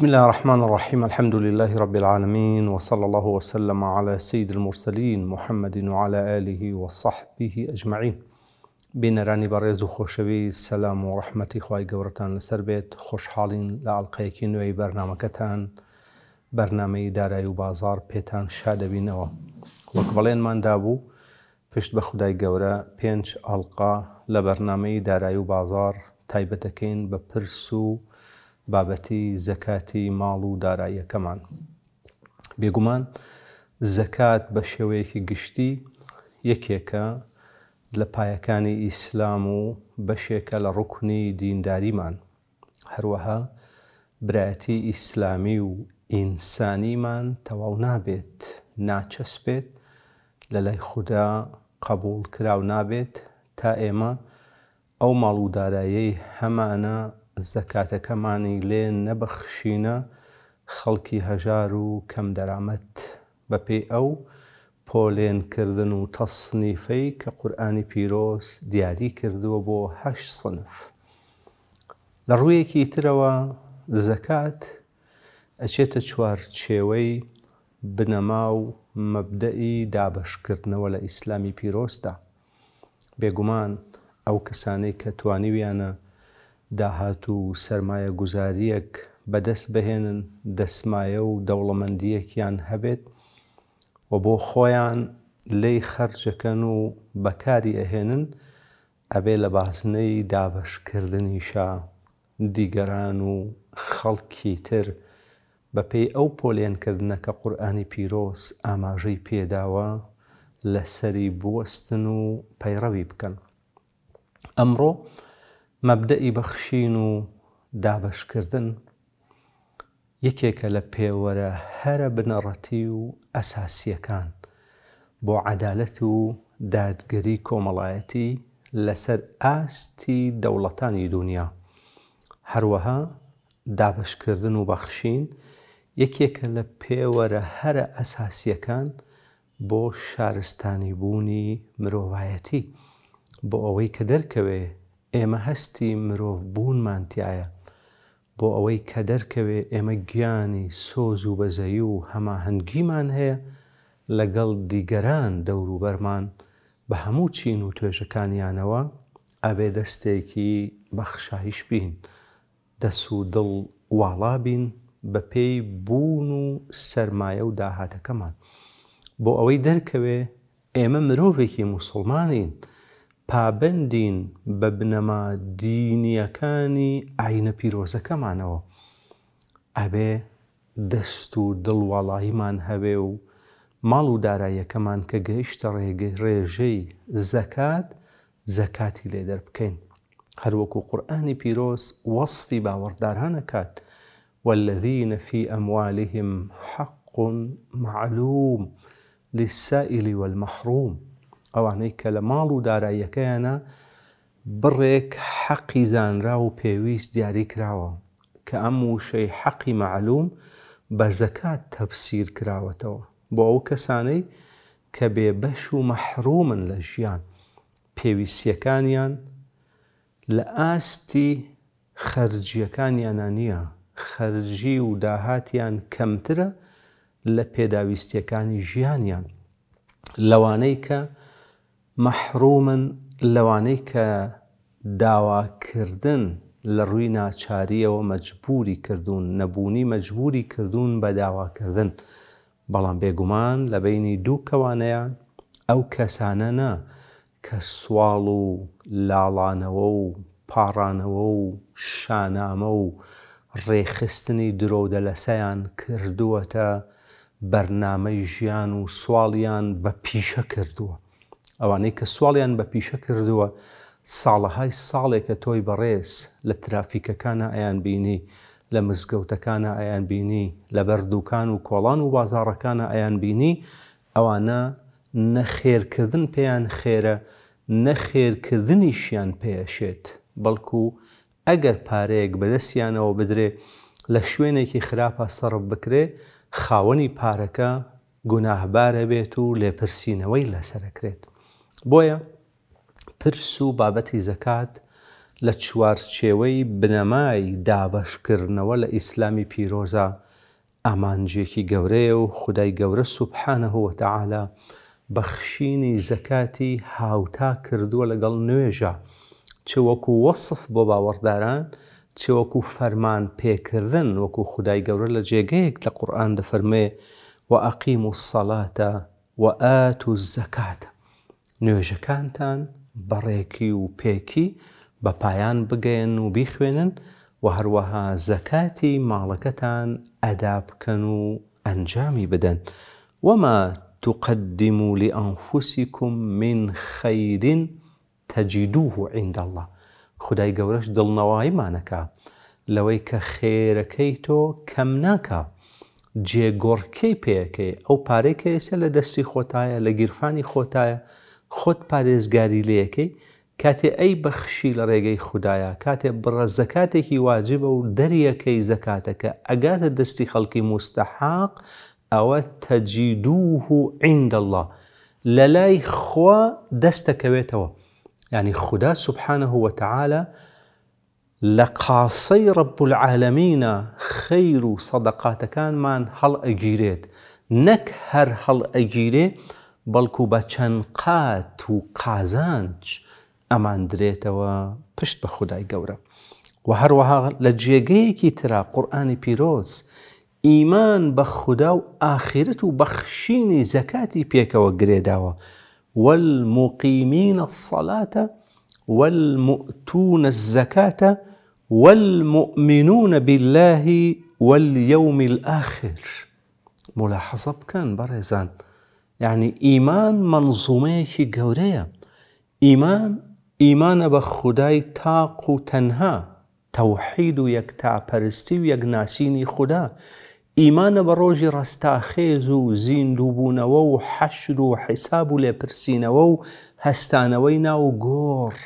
بسم الله الرحمن الرحيم الحمد لله رب العالمين وصلى الله وسلم على سيد المرسلين محمد وعلى آله وصحبه أجمعين بين راني و خوشوي السلام ورحمة إخوة قورتان لسربيت خوش حالين خۆشحاڵین وي برنامكتان نوێی داري وبازار بيتان و بازار وقبلين من دابو بەڵێنماندا بوو پشت بە خودای گەورە پێنج ئەڵلقا لە بەرنمەی دارایی و بابەتی زەکاتی ماڵ و داراییەکەمان. بێگومان زەکات بە شێوەیەکی گشتی یەکێکە لە پایەکانی ئیسلام و بەشێکە لە ڕوکنی دینداریمان هەروەها برایەتی ئیسلامی و ئینسانیمان تەواو نابێت ناچەسبێت لە لای خوددا قبول کراو نابێت تا ئێمە ئەو ماڵودارایی هەمانە زەکاتەکەمانی لێ نەبەخشینە خەڵکی هەژار و کەم دەرامەت بە پێی ئەو پۆلێنکردن و تەسنیفەی کە قورآانی پیرۆس دیاری کردووە بۆ هە سنف لە ڕوویەکی ترەوە زەکات ئەچێتە چوارچێوەی بنەما و مەبدەئی دابشکردنەوە لە ئیسلامی پیرۆستا بێگومان ئەو کەسانەی کە توانیویانە داهاتوو و سرمایە گوزاریەک بەدەست بهێنن دەسمایە و دەوڵەمەندیەکیان هەبێت و بۆ خۆیان لی خەرجەکەن و بەکاری ئەهێنن ئەبێ لە باسنەی دابشکردنیشا دیگەران و خەڵکی تر بە پێی ئەو پۆلێنکردنە کە قورآانی پیرۆس ئاماژەی پێداوە لەسەری بوەستن و پەیڕەوی بکەن. ئەمڕۆ، مەبدەئی بەخشین و دابشکردن یەکێکە لە پێوەرە هەرە بنەڕەتی و ئەساسیەکان بۆ عەدالەت و دادگەری کۆمەڵایەتی لەسەر ئاستی دەوڵەتانی دنیا هەروەها دابشکردن و بەخشین یەکێکە لە پێوەرە هەرە ئەساسیەکان بۆ شارستانی بوونی مرۆڤایەتی بۆ ئەوەی کە دەرکەوێ ئێمە هەستی مرۆڤ بوونمانتیایە بۆ ئەوەی کە دەرکەوێ ئێمە گیانی سۆز و بەزەیی و هەماهنگگیمان هەیە لەگەڵ دیگەران دەوروبەرمان بە هەموو چین و توێژەکانیانەوە ئەبێ دەستێکی بەخشایش بین دەس و دڵ واڵا بین بە پێی بوون و سرمایە و داهاتەکەمان بۆ ئەوەی دەرکەوێ ئێمە مرۆڤێکی موسڵمانین. پابندین بە بنەما دینیەکانی ئاینە پیرۆزەکەمانەوە ئەبێ دەست و دڵواڵاهیمان هەوێ و ماڵ و داراییەکەمان کە گەیشتە ڕێگە ڕێژەی زەکات زەکاتی لێ دەربکەین هەروەکو قورآانی پیرۆز وەصفی باوەڕدارانەکات والذینە فی ئەموالهم حق معلوم للسائل والمحروم ئەوانەی کە لە ماڵ و داراییەکەیانە بڕێک حەقی زانرا و پێویست دیاری کراوە کە ئەم وشەی حەقی معلوم بە زەکات تەفسیر کراوەتەوە بۆ ئەو کەسانەی کە بێبەش و مەحرومن لە ژیان پێویستیەکانیان لە ئاستی خەرجیەکانیانە نییە خەرجی و داهاتیان کەمترە لە پێداویستیەکانی ژیانیان لەوانەی کە مەحرومن لەوانەی کە داواکردن لە ڕووی ناچاریەوە مەجبوری کردوون نەبوونی مەجبوری کردوون بە داواکردن بەڵام بێگومان لە بینی دوو کەوانەیە ئەو کەسانە نە کە سوواڵ و لاڵانەوە و پاڕانەوە و شانامە و ڕێخستنی درۆدە لەسەیان کردووەتە بەرنامەی ژیان و سواڵیان بە پیشە کردووە. ئەوانەی کە سواڵیان بە پیشە کردووە ساڵەهای ساڵێکە تۆی بەڕێز لە ترافیکەکانە ئەیان بینی لە مزگەوتەکانە ئەیان بینی لە بەردووکان و کۆڵان و بازارەکانە ئەیان بینی ئەوانە نەخێرکردن پێیان خێرە نەخێرکردنیشیان پێشێت بەڵکو ئەگەر پارەیەک بەدەستیانەوە بدرێ لە شوێنێکی خراپە سەرف بکرێ خاوەنی پارەکە گوناهبارە بێت و لێپرسینەوەی لەسەرەکرێت بۆیە پرس و بابەتی زەکات لە چوارچێوەی بنەمای دابەشکردنەوە لە ئیسلامی پیرۆزە ئامانجێکی گەورەیە و خدای گەورە سوبحانەهوەتەعاالە بەخشینی زەکاتی هاوتا کردووە لەگەڵ نوێژە چوەکو وەصف بۆ باوەڕداران چوەکو فەرمان پێکردن وەکو خدای گەورە لە جێگەیەک لە قورآان دەفەرمێ و عقیم و سەڵاتە و ئات و زەکاتە نوێژەکانتان بەڕێکی و پێکی بە پایان بگەێن و بیخوێنن و هەروەها زەکاتی ماڵەکەتان ئەدا بکەن و ئەنجامی بدەن وەما تقدموا لأنفسكم من خير تجدوه عند الله خدای گەورەش دڵنەوایمانەکە لەوەی کە خێرەکەی تۆ کەم ناکە جێگۆڕکەی پێەکەی ئەو پارێکە ئێستا لە دەستی خۆتایە لە گیرفانی خۆتایە خۆت پارێزگاری لەکەی کاتێ ئەی بەخشی لە ڕێگەی خوددایە کاتێ بڕە زەکاتێکی واجبە و دەریەکەی زەکاتەکە ئەگاتە دەستی خەڵکی مستەحاق ئەوە تەجیدوه و عیندله لە لای خوا دەستەکەوێتەوە ینی خوددا سبحانه وتعاالە لە قاسەی ڕب العالمینە خەیر و سەدەقاتەکانمان هەڵ ئەگیرێت نەک هەر هەڵ ئەگیرێ بەڵکو بە چەند قات و قازانج ئەمان درێتەوە پشت بە خودای گەورە و هەروەها لە جێگەیەکی ترا قورآانی پیرۆز ئیمان بە خودا و ئاخرت و بەخشینی زەکاتی پێکەوە گرێداوە والمقيمين الصلاة والمؤتون الزكاة والمؤمنون بالله واليوم الآخر ملاحظة كان برزان یعنی ئیمان منزومەیەکی گەورەیە ئیمان ئیمانە بە خودای تاق و تەنها تەوحید و یەک تاپەرستی و یەکناسینی خوددا ئیمانە بە ڕۆژی ڕستاخێز و زیندووبوونەوە و حەشر و حیساب و لێپرسینەوە و هەستانەوەی ناو گۆڕ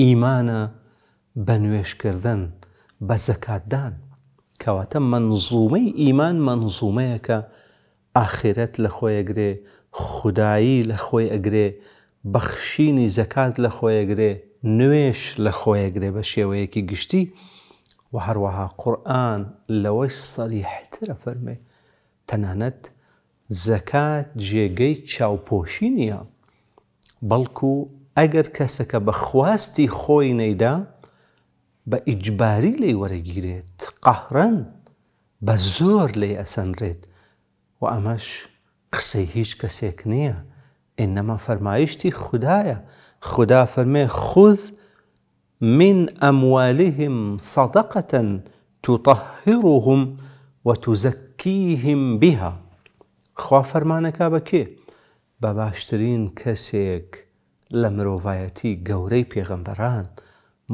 ئیمانە بە نوێشکردن بە زەکاتدان کەواتە منزومەی ئیمان منزومەیەکە ئاخرەت لە خۆی ئەگرێ خودایی لە خۆی ئەگرێ بەخشینی زەکات لە خۆی ئەگرێ نوێش لە خۆی ئەگرێ بە شێوەیەکی گشتی و هەروەها قورآن لەوەش سەریحترە فەرمێ تەنانەت زەکات جێگەی چاوپۆشی نییە بەڵکو ئەگەر کەسەکە بە خواستی خۆی نەیدا بە ئیجباری لی وەرەگیرێت قەهرەن بە زۆر لێ ئەسەنرێت و ئەمەش قسەی هیچ کەسێک نییە انما فەرمایشتی خوددایە خدا فەرمێ خذ من أموالهم صدقة تطهرهم وتزكيهم بها خوا فرمانەکە بە کێ بە باشترین کەسێک لە مرۆڤایەتی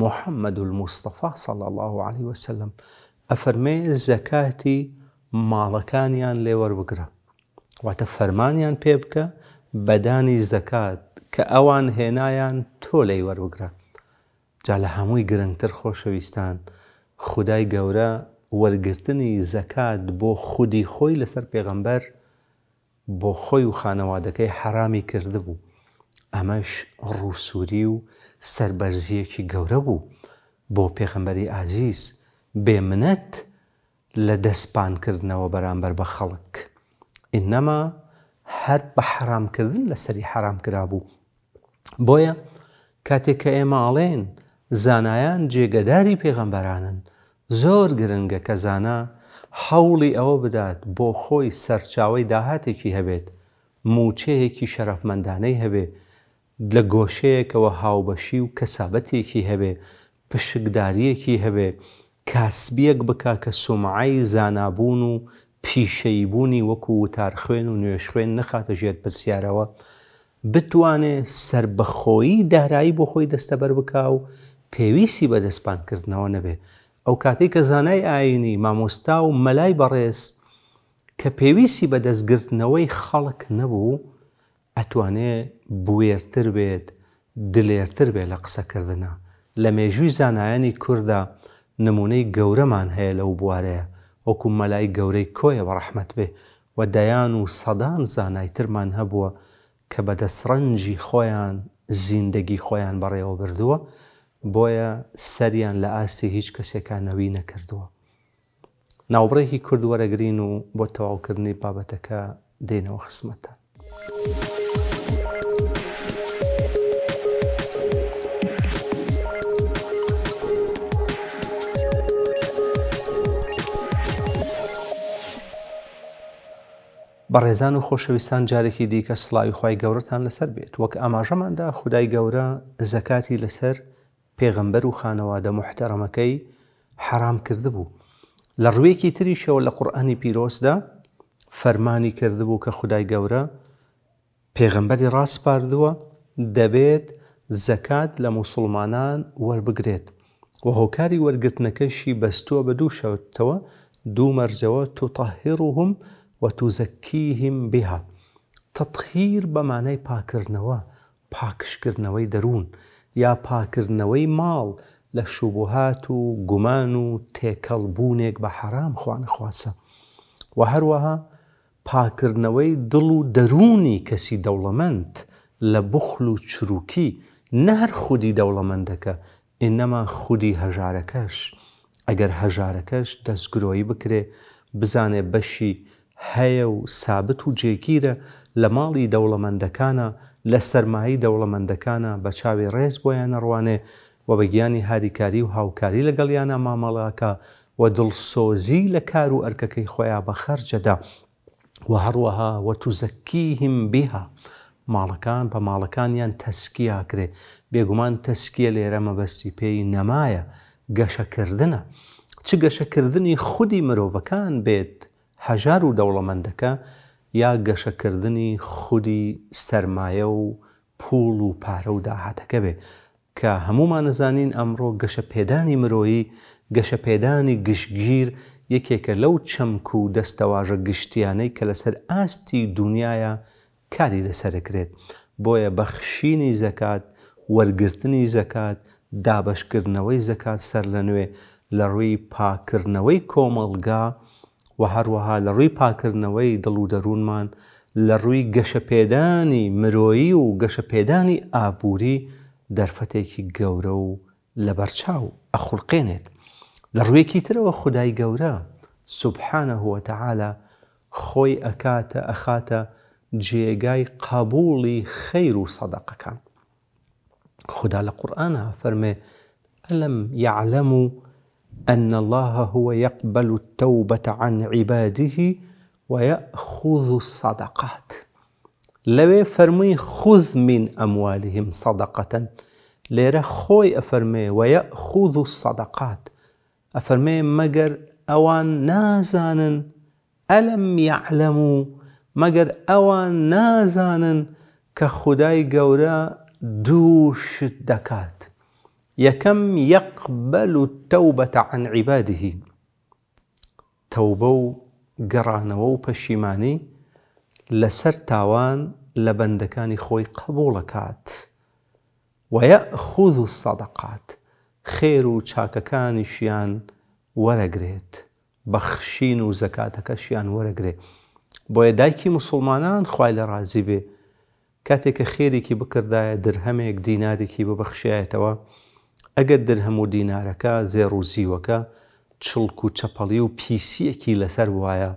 محمد المصطفى صلى الله عليه وسلم أفرمي زكاتي ماڵەکانیان لێوەربگرە واتە فەرمانیان پێ بکە بەدانی زەکات کە ئەوان هێنایان تۆ لی وەربگرە جا لە هەمووی گرنگتر خۆشەویستان خدای گەورە وەرگرتنی زەکات بۆ خودی خۆی لەسەر پێغەمبەر بۆ خۆی و خانەوادەکەی حرامی کردبوو ئەمەش ڕووسوری و سربەرزیەکی گەورە بوو بۆ پێغەمبەری ئازیز بێمنەت لە دەستپانکردنەوە بەرامبەر بە خەڵک ئینەما هەر بە حرامکردن لە سەری حرام کرا بوو بۆیە کاتێک کە ئێمە ئاڵێن زانایان جێگەداری پێغەمبەرانن زۆر گرنگە کە زانا هەوڵی ئەوە بدات بۆ خۆی سەرچاوی داهاتێکی هەبێت موچەیەکی شەرەفمەندانەی هەبێ لە گۆشەیەکەوە هاوبەشی و کەسابەتێکی هەبێ پشکداریەکی هەبێ کاسبیەک بکا کە سومعایی زانابوون و پیشەیبوونی وەکو وتار خوێن و نوێش خوێن نەخاتە ژێر پرسیارەوە بتوانێ سربەخۆیی دارایی بۆ خۆی دەستەبەر بکا و پێویستی بە دەستپانکردنەوە نەبێ ئەو کاتێک کە زانای ئاینی مامۆستا و مەلای بەڕێز کە پێویستی بە دەستگرتنەوەی خەڵک نەبوو ئەتوانێ بێرتر بێت دلێرتر بێ لە قسەکردە لە مێژووی زانایانی کووردا نمونەی گەورەمان هەیە لەو بوارەیە وەکو مەلای گەورەی کۆیە بە ڕەحمت بێ و دەیان و سەدان زانایترمان هەبووە کە بە دەسڕەنجی خۆیان زیندگی خۆیان بەڕێوە بردووە بۆیە سەریان لە ئاستی هیچ کەسێکانەوی نەکردووە ناوبڕێکی کورد وەرەگرین و بۆ تەواوکردنی بابەتەکە دێنەوە خسمەتە. بە ڕێزان و خۆشەویستان جارێکی دیکە سڵاوی خی گەورەتان لەسەر بێت وەک ئاماژەماندا خدای گەورە زەکاتی لەسەر پێغمبەر و خانەوادە محتەرەمەکەی حرام کردبوو لە ڕوویەکی تریشەوە لە قورآانی پیرۆسدا فەرمانی کردبوو کە خدای گەورە پێغمبەری ڕاستپاردووە دەبێت زەکات لە موسڵمانان وەربگرێت و هۆکاری وەرگرتنەکەشی بەستووە بە دوو شەوتەوە دوو مەرجەوە توتەهێڕ و هم وتوزەکیهیم بها تەتخیر بە مانای پاکردنەوە پاکشکردنەوەی دەروون یا پاکردنەوەی ماڵ لە شوبهات و گومان و تێکەڵبوونێک بە حرام خوانەخواسە و هەروەها پاکردنەوەی دڵ و دەرونی کەسی دەوڵەمەند لە بخل و چروکی نەهر خودی دەوڵەمەندەکە ئێنەما خودی هەژارەکەش ئەگەر هەژارەکەش دەستگرۆیی بکرێ بزانێ بەشی هەیە و سابت و جێگیرە لە ماڵی دەوڵەمەندەکانە لە سەرمایی دەوڵەمەندەکانە بە چاوی ڕێز بۆیان نەڕوانێ و بەگیانی هاریکاری و هاوکاری لەگەڵیانە مامەڵاکە و دڵسۆزی لە کار و ئەرکەکەی خۆیان بە خەرجەدا و هەروەها وە توزەکیهیم بها ماڵەکان بە ماڵەکانیان تەسکیا کرێ بێگومان تەسکیە لێرە مەبەستی پێی نەمایە گەشەکردنە چ گەشەکردنی خودی مرۆڤەکان بێت هەژار و دەوڵەمەندەکە یا گەشەکردنی خودی سەرمایە و پوڵ و پارە و داهاتەکە بێ کە هەمومان نزانین ئەمڕۆ گەشە پێدانی مرۆیی گەشە پێدانی گشتگیر یەکێکە لەو چەمک و دەستەواژە گشتیانەی کە لەسەر ئاستی دنیاە کاری لەسەرکرێت بۆیە بەخشینی زەکات وەرگرتنی زەکات دابشکردنەوەی زەکات سەر لە نوێ لە ڕووی پاکردنەوەی کۆمەڵگا و هەروەها لە ڕووی پاکردنەوەی دڵ و دەروونمان لە ڕووی گەشەپێدانی مرۆیی و گەشەپێدانی ئابووری دەرفەتێکی گەورە و لەبەرچاو ئەخڵقێنێت لە ڕوویەکی ترەوە خدای گەورە سوبحانە هوتەعاە خۆی ئەکاتە ئەخاتە جێگای قبولی خەیر و سەدەقەکان خدا لە قورآە فەرمێ ئەلم یعلم و ان الله هو يقبل التوبه عن عباده وياخذ الصدقات لو فرمي خذ من اموالهم صدقه ليرى خوي افرمي وياخذ الصدقات افرمي مجر اوان مەگەر الم يعلموا مجر اوان و كخداي جورا دوش کە یەکەم یەقبەل و تەوبەتە عن عیبادهی تەوبە و گەڕانەوە و پەشیمانی لەسەر تاوان لە بەندەکانی خۆی قبولەکات وەیە خوذ و سەدەقات خێر و چاکەکانیشیان وەرەگرێت بەخشین و زەکاتەکەشیان وەرەگرێت بۆیە دایکی مسلمانان خی لە ڕازی بێ کاتێککە خێرێکی بکردایە درهەمێک دینارێکی ببەخشایەتەوە ئەگەر دەرهەم و دینارەکە زێر و زیوەکە چڵک و چەپەڵی و پیسیەکی لەسەر وایە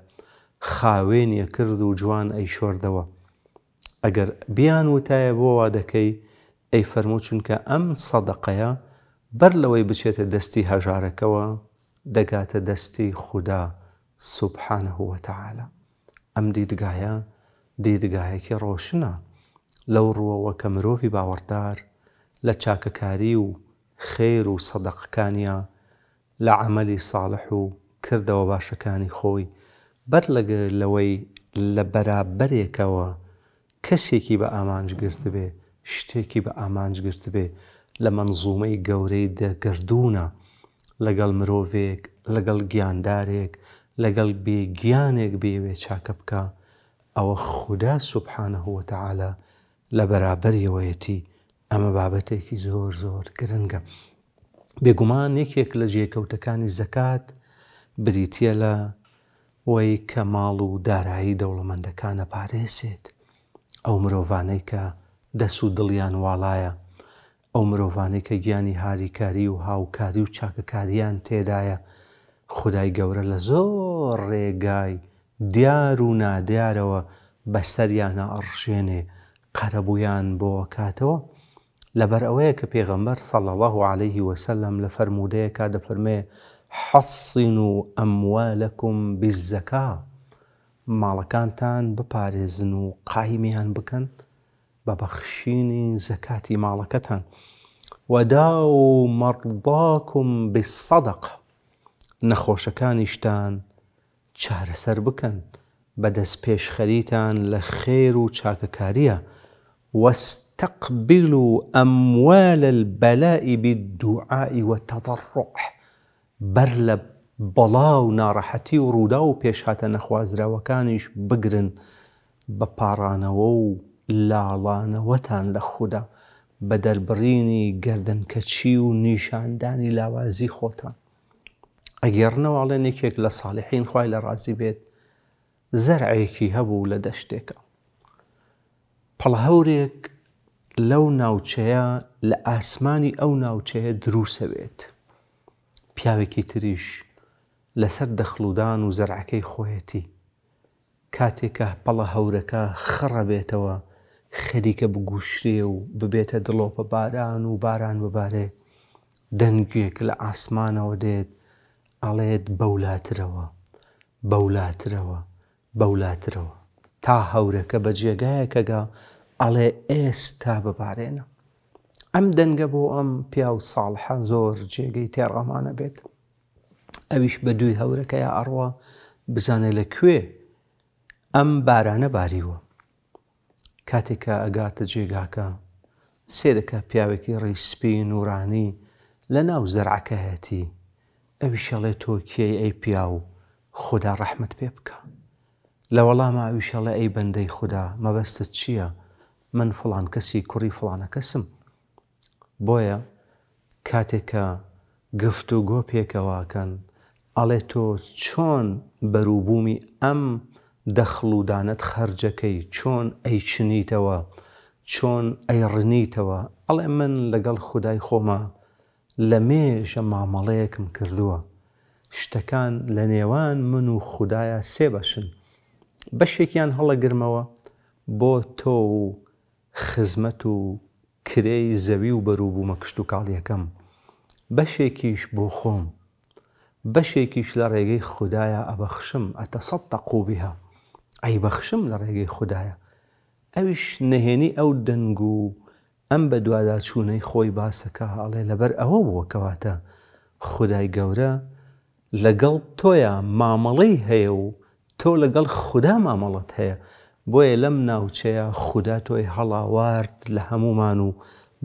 خاوێنیە کرد و جوان ئەی شۆردەوە ئەگەر بیان وتایە بۆوا دەکەی ئەی فەرمو چونکە ئەم سەدەقەیە بەر لەوەی بچێتە دەستی هەژارەکەەوە دەگاتە دەستی خوددا سوبحانەهوەتەعاە ئەم دیدگایە دیدگایەکی ڕۆشنە لەو ڕووەوە کە مرۆڤی باوەڕدار لە چاکەکاری و خێر و سەدەقەکانیە لە عملی ساڵح و کردەوە باشەکانی خۆی بەر لەگە لەوەی لە بەرابەرێکەوە کەسێکی بە ئامانجگرت بێ شتێکی بە ئامانجگرت بێ لە منزومەی گەورەی دەگردونە لەگەڵ مرۆڤێک لەگەڵ گیاندارێک لەگەڵ بێگیانێک بێوێ چاکە بکە ئەوە خوددا سوبحانە هوتەعاە لە بەرابەریەوەیەتی ئەمە بابەتێکی زۆر زۆر گرنگە. بێگومان یەکێک لە ژێکەوتەکانی زەکات بریتە لە وی کە ماڵ و دارایی دەوڵەمەندەکانە پارێسێت ئەو مرۆڤانەی کە دەس و دڵیان واڵایە ئەو مرۆڤانەی کە گیانی هاریکاری و هاوکاری و چاکەکاریان تێدایە خدای گەورە لە زۆر ڕێگای دیار و نادیارەوە بەسەریانە ئەڕشێنێ قەرەبوویان بۆ کاتەوە لەبەر ئەوەیە کە پێغەمبەر سەڵ الله عليه وسلم لە فەرمودەیەکە دەفەرمێ حەسین و ئەموالەکم بزەکە ماڵەکانتان بپارێزن و قایمیان بکەن بە بەخشینی زەکاتی ماڵەکەتان وەدا و مەڕداکم بسەدەق نەخۆشەکانیشتان چارەسەر بکەن بەدەست پێشخەریتان لە خێر و چاکەکاریە واستقبلوا أموال البلاء بالدعاء والتضرع برل بلاو ناراحتي وروداو بيشاتا و وكانش بقرن بگرن وو پاڕانەوە وتان لخدا بدل بريني قردن دەربڕینی نيشان داني لاوازي خوتا اگرنا ئەگەرنەواڵێنێکێک نكيك لصالحين خی رازي بيت زرعيكي هبو هەبوو پڵهورێک لەو ناوچەیە لە ئاسمانی ئەو ناوچەیە دروسە بێت پیاوێکی تریش لەسەر دەخلودان و زەرعەکەی خۆیەتی کاتێکە پەڵە هەورەکە خڕە بێتەوە خەریکە بگوشرێ و ببێتە دڵۆپە باران و باران ببارێ دەنگێک لە ئاسمانەوە دێت ئەڵێت بەولاترەوە بەولاترەوە بەولاترەوە تا هەورەکە بە جێگایەکەگا ئەڵێ ئێستا ببارێنە ئەم دەنگە بۆ ئەم پیا و ساڵحە زۆر جێگەی تێڕەمانە بێت ئەویش بە دوی هەورەکەی ئەڕوا بزانێ لەکوێ ئەم بارانە باریوە کاتێکە ئەگاتە جێگاکە سێرەکە پیاوێکی ڕیسپی نورانی لە ناو زەرعکە هەتی ئەویشەڵێ تۆ کێی ئەی پیا و خدا ڕەحمت پێ بکە لە وەڵامە ئەوویشەڵە ئەی بەندەی خوددا مەبەستت چییە؟ من فڵان کەسی کوڕی فڵانە کەسم. بۆیە کاتێکە گفت و گۆ پێکەواکەن ئەڵێ تۆ چۆن بەروبوومی ئەم دەخلودانت خەرجەکەی چۆن ئەی چنیتەوە چۆن ئەی ڕنیتەوە ئەڵێ من لەگەڵ خودای خۆمە لە مێژە مامەڵەیەکم کردووە شتەکان لە نێوان من و خوددایە سێبەشن بەشێکیان هەڵەگرمەوە بۆ تۆ و خزمەت و کرەی زەوی و بەرووبوومە کشت و کاڵیەکەم بەشێکیش بۆ خۆم بەشێکیش لە ڕێگەی خوددایە ئەبەخشم ئەتە سەد تەقوبیها ئەی بەخشم لە ڕێگەی خوددایە ئەویش نەهێنی ئەو دەنگ و ئەم بە دووادا چوونەی خۆی باسەکە هەڵێ لەبەر ئەوە بووەکەواتە خدای گەورە لەگەڵ تۆیە مامەڵەی هەیە و تۆ لەگەڵ خوددا مامەڵەت هەیە بۆیە لەم ناوچەیە خوددا تۆی هەڵاوارد لە هەمومان و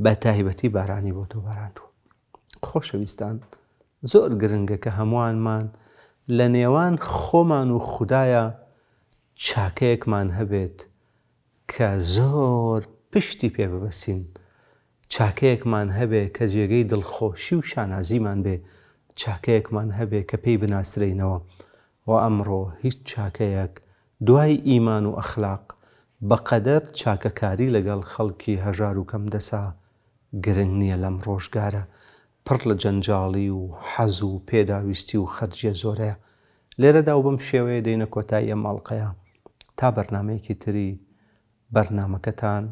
بە تایبەتی بارانی بۆ تۆ بارانتوە خۆشەویستان زۆر گرنگە کە هەمووانمان لە نێوان خۆمان و خوددایە چاکەیەکمان هەبێت کە زۆر پشتی پێ ببەسین چاکەیەکمان هەبێ کە جێگەی دڵخۆشی و شانازیمان بێ چاکەیەکمان هەبێ کە پێی بناسرینەوە. و ئەمڕۆ هیچ چاکەیەک دوای ئیمان و ئەخلاق بەقەدەر چاکەکاری لەگەڵ خەڵکی هەژار و کەم دەسا گرنگ نییە لەم ڕۆژگارە پڕ لە جەنجاڵی و حەز و پێداویستی و خەرجیە زۆرەیە لێرەدا و بم شێوەیە دەینە کۆتایی ئەماڵقەیە تا بەرنمەیەکی تری بەرنمەکەتان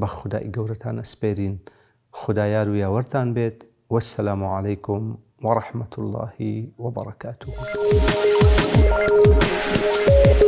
بە خدای گەورەتان ئەسپێرین خدایار و یاوەرتان بێت وەسەلام عیکم وەڕەحمەت اللهی وبڕکات و. やったー